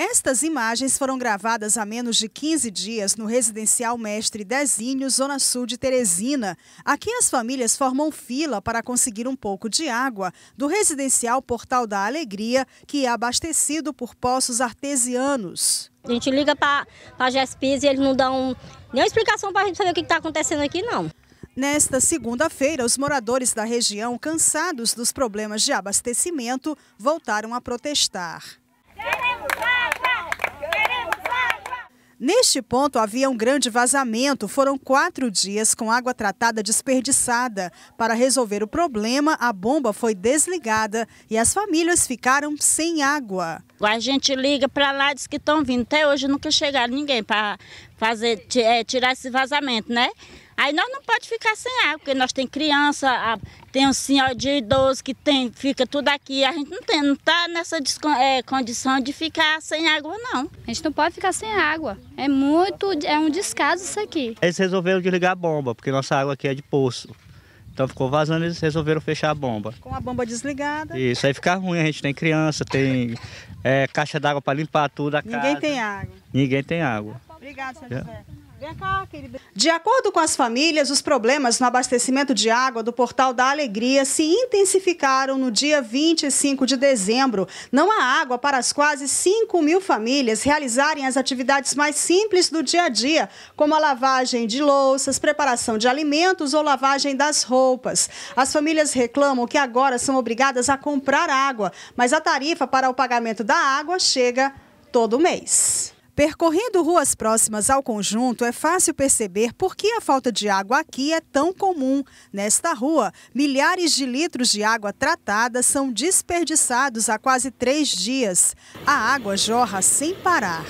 Estas imagens foram gravadas há menos de 15 dias no residencial Mestre Dezinho, Zona Sul de Teresina. Aqui as famílias formam fila para conseguir um pouco de água do residencial Portal da Alegria, que é abastecido por poços artesianos. A gente liga para a GESPIS e eles não dão nenhuma explicação para a gente saber o que está acontecendo aqui, não. Nesta segunda-feira, os moradores da região, cansados dos problemas de abastecimento, voltaram a protestar. Neste ponto havia um grande vazamento. Foram quatro dias com água tratada desperdiçada. Para resolver o problema, a bomba foi desligada e as famílias ficaram sem água. A gente liga para lá, diz que estão vindo. Até hoje nunca chegaram ninguém para fazer é, tirar esse vazamento, né? Aí nós não pode ficar sem água, porque nós tem criança, tem um senhor de idoso que tem, fica tudo aqui. A gente não tem, não está nessa é, condição de ficar sem água, não. A gente não pode ficar sem água. É muito, é um descaso isso aqui. Eles resolveram desligar a bomba, porque nossa água aqui é de poço. Então ficou vazando, eles resolveram fechar a bomba. Com a bomba desligada. Isso, aí fica ruim, a gente tem criança, tem é, caixa d'água para limpar tudo a Ninguém casa. Ninguém tem água. Ninguém tem água. Obrigado, senhor é. José. De acordo com as famílias, os problemas no abastecimento de água do Portal da Alegria se intensificaram no dia 25 de dezembro. Não há água para as quase 5 mil famílias realizarem as atividades mais simples do dia a dia, como a lavagem de louças, preparação de alimentos ou lavagem das roupas. As famílias reclamam que agora são obrigadas a comprar água, mas a tarifa para o pagamento da água chega todo mês. Percorrendo ruas próximas ao conjunto, é fácil perceber por que a falta de água aqui é tão comum. Nesta rua, milhares de litros de água tratada são desperdiçados há quase três dias. A água jorra sem parar.